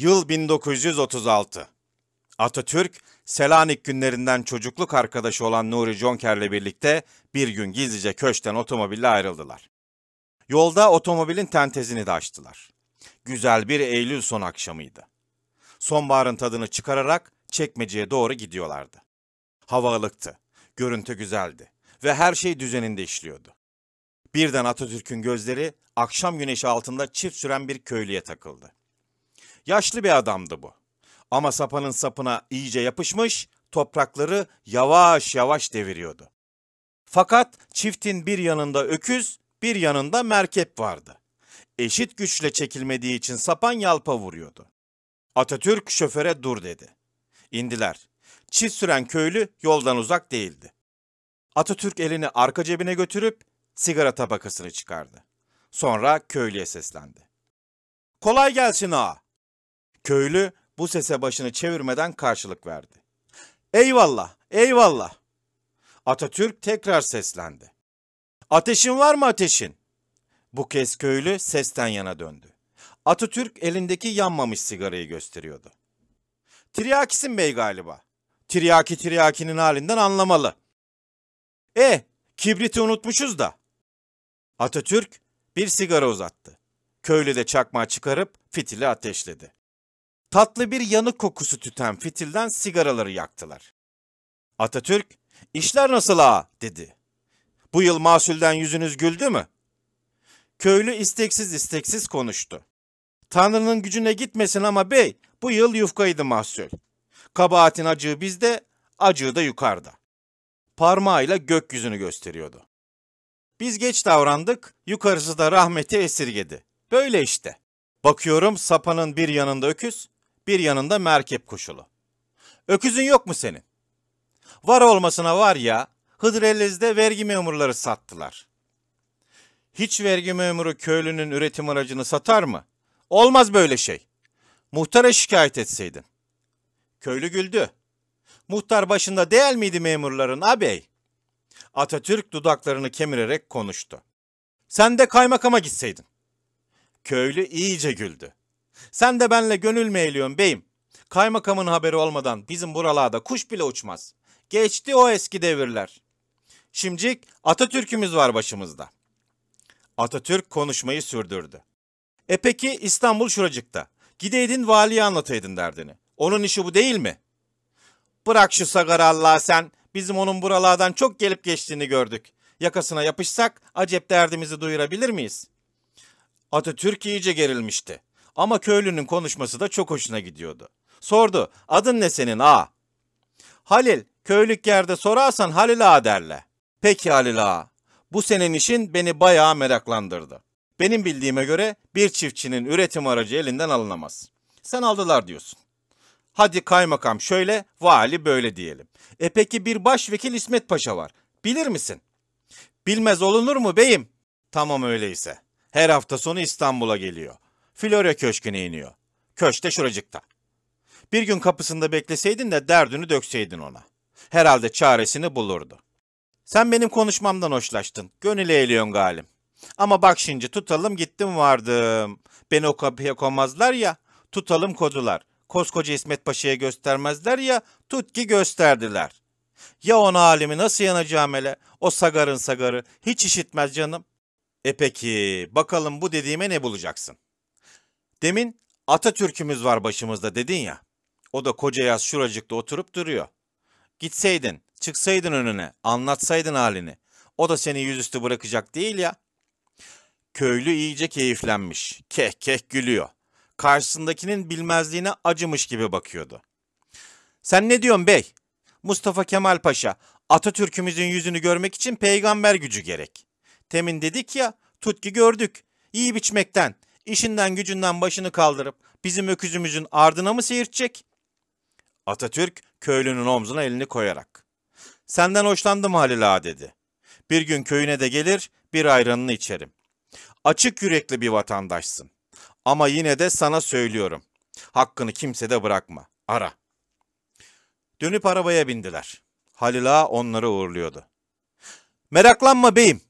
Yıl 1936. Atatürk, Selanik günlerinden çocukluk arkadaşı olan Nuri Jonker'le birlikte bir gün gizlice köşten otomobille ayrıldılar. Yolda otomobilin tentezini de açtılar. Güzel bir Eylül son akşamıydı. Sonbaharın tadını çıkararak çekmeceye doğru gidiyorlardı. Hava ılıktı, görüntü güzeldi ve her şey düzeninde işliyordu. Birden Atatürk'ün gözleri akşam güneşi altında çift süren bir köylüye takıldı. Yaşlı bir adamdı bu. Ama sapanın sapına iyice yapışmış, toprakları yavaş yavaş deviriyordu. Fakat çiftin bir yanında öküz, bir yanında merkep vardı. Eşit güçle çekilmediği için sapan yalpa vuruyordu. Atatürk şoföre dur dedi. İndiler. Çift süren köylü yoldan uzak değildi. Atatürk elini arka cebine götürüp sigara tabakasını çıkardı. Sonra köylüye seslendi. Kolay gelsin ağa. Köylü bu sese başını çevirmeden karşılık verdi. Eyvallah, eyvallah. Atatürk tekrar seslendi. Ateşin var mı ateşin? Bu kez köylü sesten yana döndü. Atatürk elindeki yanmamış sigarayı gösteriyordu. Tiryakisin bey galiba. Tiryaki tiryakinin halinden anlamalı. E, kibriti unutmuşuz da. Atatürk bir sigara uzattı. Köylü de çakmağı çıkarıp fitili ateşledi tatlı bir yanık kokusu tüten fitilden sigaraları yaktılar. Atatürk, işler nasıl ha? dedi. Bu yıl mahsulden yüzünüz güldü mü? Köylü isteksiz isteksiz konuştu. Tanrı'nın gücüne gitmesin ama bey, bu yıl yufkaydı mahsul. Kabahatin acığı bizde, acığı da yukarıda. Parmağıyla gökyüzünü gösteriyordu. Biz geç davrandık, yukarısı da rahmeti esirgedi. Böyle işte. Bakıyorum sapanın bir yanında öküz, bir yanında merkep koşulu. Öküzün yok mu senin? Var olmasına var ya, Hıdrellez'de vergi memurları sattılar. Hiç vergi memuru köylünün üretim aracını satar mı? Olmaz böyle şey. Muhtara şikayet etseydin. Köylü güldü. Muhtar başında değil miydi memurların abey? Atatürk dudaklarını kemirerek konuştu. Sen de kaymakama gitseydin. Köylü iyice güldü. Sen de benle gönül mü eğliyorsun beyim? Kaymakamın haberi olmadan bizim buralarda kuş bile uçmaz. Geçti o eski devirler. Şimdicik Atatürk'ümüz var başımızda. Atatürk konuşmayı sürdürdü. E peki İstanbul şuracıkta. Gideydin valiye anlataydın derdini. Onun işi bu değil mi? Bırak şu sagarı Allah sen. Bizim onun buralardan çok gelip geçtiğini gördük. Yakasına yapışsak acep derdimizi duyurabilir miyiz? Atatürk iyice gerilmişti. Ama köylünün konuşması da çok hoşuna gidiyordu. Sordu, adın ne senin ağa? Halil, köylük yerde sorarsan Halil ağa derle. Peki Halil ağa, bu senin işin beni bayağı meraklandırdı. Benim bildiğime göre bir çiftçinin üretim aracı elinden alınamaz. Sen aldılar diyorsun. Hadi kaymakam şöyle, vali böyle diyelim. E peki bir başvekil İsmet Paşa var. Bilir misin? Bilmez olunur mu beyim? Tamam öyleyse. Her hafta sonu İstanbul'a geliyor. Florya Köşkü'ne iniyor. Köşte şuracıkta. Bir gün kapısında bekleseydin de derdini dökseydin ona. Herhalde çaresini bulurdu. Sen benim konuşmamdan hoşlaştın. Gönül eğliyorsun galim. Ama bak şimdi tutalım gittim vardım. Beni o kapıya koymazlar ya. Tutalım kodular. Koskoca İsmet Paşa'ya göstermezler ya. Tut ki gösterdiler. Ya ona alimi nasıl yanacağım hele? O sagarın sagarı hiç işitmez canım. E peki bakalım bu dediğime ne bulacaksın?'' Demin Atatürk'ümüz var başımızda dedin ya. O da koca yaz şuracıkta oturup duruyor. Gitseydin, çıksaydın önüne, anlatsaydın halini. O da seni yüzüstü bırakacak değil ya. Köylü iyice keyiflenmiş. Keh keh gülüyor. Karşısındakinin bilmezliğine acımış gibi bakıyordu. Sen ne diyorsun bey? Mustafa Kemal Paşa, Atatürk'ümüzün yüzünü görmek için peygamber gücü gerek. Temin dedik ya, tutki gördük. İyi biçmekten, işinden gücünden başını kaldırıp bizim öküzümüzün ardına mı seyirtecek? Atatürk köylünün omzuna elini koyarak. Senden hoşlandım Halil ağa dedi. Bir gün köyüne de gelir bir ayranını içerim. Açık yürekli bir vatandaşsın. Ama yine de sana söylüyorum. Hakkını kimse de bırakma. Ara. Dönüp arabaya bindiler. Halil ağa onları uğurluyordu. Meraklanma beyim.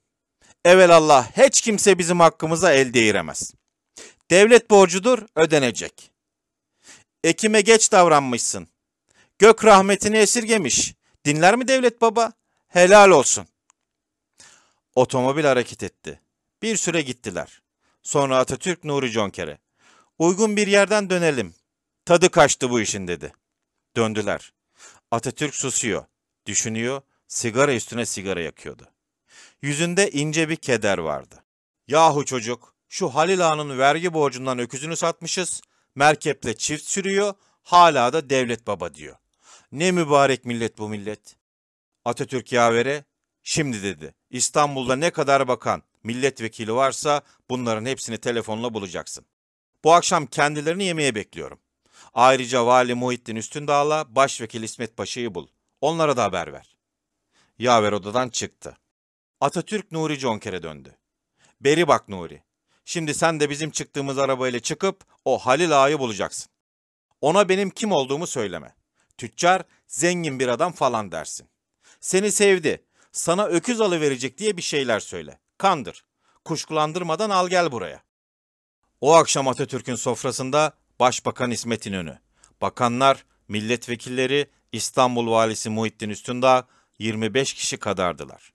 Evelallah hiç kimse bizim hakkımıza el değiremez. Devlet borcudur, ödenecek. Ekime geç davranmışsın. Gök rahmetini esirgemiş. Dinler mi devlet baba? Helal olsun. Otomobil hareket etti. Bir süre gittiler. Sonra Atatürk Nuri Conker'e. Uygun bir yerden dönelim. Tadı kaçtı bu işin dedi. Döndüler. Atatürk susuyor, düşünüyor, sigara üstüne sigara yakıyordu. Yüzünde ince bir keder vardı. Yahu çocuk, şu Halil Ağa'nın vergi borcundan öküzünü satmışız. Merkeple çift sürüyor. Hala da devlet baba diyor. Ne mübarek millet bu millet. Atatürk yavere şimdi dedi. İstanbul'da ne kadar bakan milletvekili varsa bunların hepsini telefonla bulacaksın. Bu akşam kendilerini yemeğe bekliyorum. Ayrıca Vali Muhittin Üstündağ'la Başvekil İsmet Paşa'yı bul. Onlara da haber ver. Yaver odadan çıktı. Atatürk Nuri Conker'e döndü. Beri bak Nuri, Şimdi sen de bizim çıktığımız arabayla çıkıp o Halil Ağa'yı bulacaksın. Ona benim kim olduğumu söyleme. Tüccar, zengin bir adam falan dersin. Seni sevdi, sana öküz alıverecek diye bir şeyler söyle. Kandır. Kuşkulandırmadan al gel buraya. O akşam Atatürk'ün sofrasında Başbakan İsmet İnönü, bakanlar, milletvekilleri, İstanbul Valisi Muhittin Üstündağ 25 kişi kadardılar.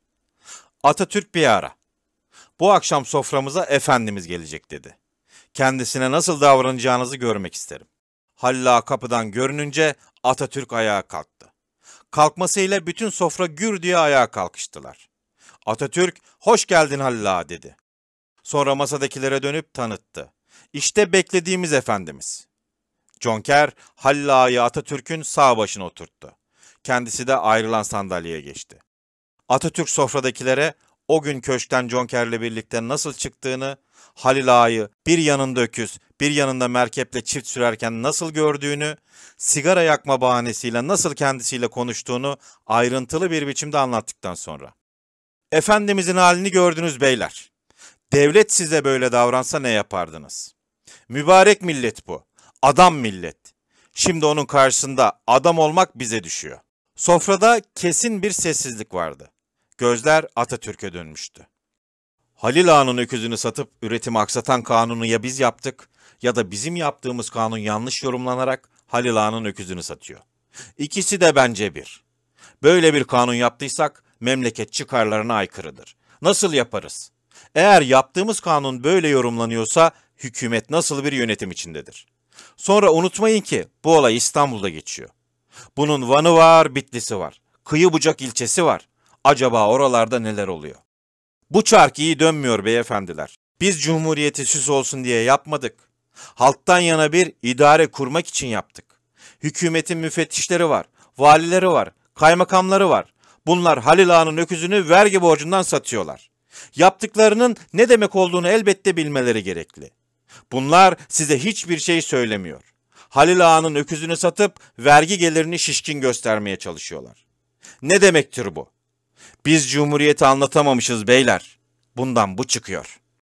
Atatürk bir ara bu akşam soframıza efendimiz gelecek dedi. Kendisine nasıl davranacağınızı görmek isterim. Halla kapıdan görününce Atatürk ayağa kalktı. Kalkmasıyla bütün sofra gür diye ayağa kalkıştılar. Atatürk, hoş geldin Halla dedi. Sonra masadakilere dönüp tanıttı. İşte beklediğimiz efendimiz. Jonker, Halla'yı Atatürk'ün sağ başına oturttu. Kendisi de ayrılan sandalyeye geçti. Atatürk sofradakilere o gün köşkten Jonker'le birlikte nasıl çıktığını, Halil Ağa'yı bir yanında öküz, bir yanında merkeple çift sürerken nasıl gördüğünü, sigara yakma bahanesiyle nasıl kendisiyle konuştuğunu ayrıntılı bir biçimde anlattıktan sonra. Efendimizin halini gördünüz beyler. Devlet size böyle davransa ne yapardınız? Mübarek millet bu. Adam millet. Şimdi onun karşısında adam olmak bize düşüyor. Sofrada kesin bir sessizlik vardı. Gözler Atatürk'e dönmüştü. Halil Ağa'nın öküzünü satıp üretimi aksatan kanunu ya biz yaptık ya da bizim yaptığımız kanun yanlış yorumlanarak Halil Ağa'nın öküzünü satıyor. İkisi de bence bir. Böyle bir kanun yaptıysak memleket çıkarlarına aykırıdır. Nasıl yaparız? Eğer yaptığımız kanun böyle yorumlanıyorsa hükümet nasıl bir yönetim içindedir? Sonra unutmayın ki bu olay İstanbul'da geçiyor. Bunun Van'ı var, Bitlis'i var. Kıyı Bucak ilçesi var acaba oralarda neler oluyor? Bu çark iyi dönmüyor beyefendiler. Biz cumhuriyeti süs olsun diye yapmadık. Halktan yana bir idare kurmak için yaptık. Hükümetin müfettişleri var, valileri var, kaymakamları var. Bunlar Halil Ağa'nın öküzünü vergi borcundan satıyorlar. Yaptıklarının ne demek olduğunu elbette bilmeleri gerekli. Bunlar size hiçbir şey söylemiyor. Halil Ağa'nın öküzünü satıp vergi gelirini şişkin göstermeye çalışıyorlar. Ne demektir bu? Biz cumhuriyeti anlatamamışız beyler. Bundan bu çıkıyor.''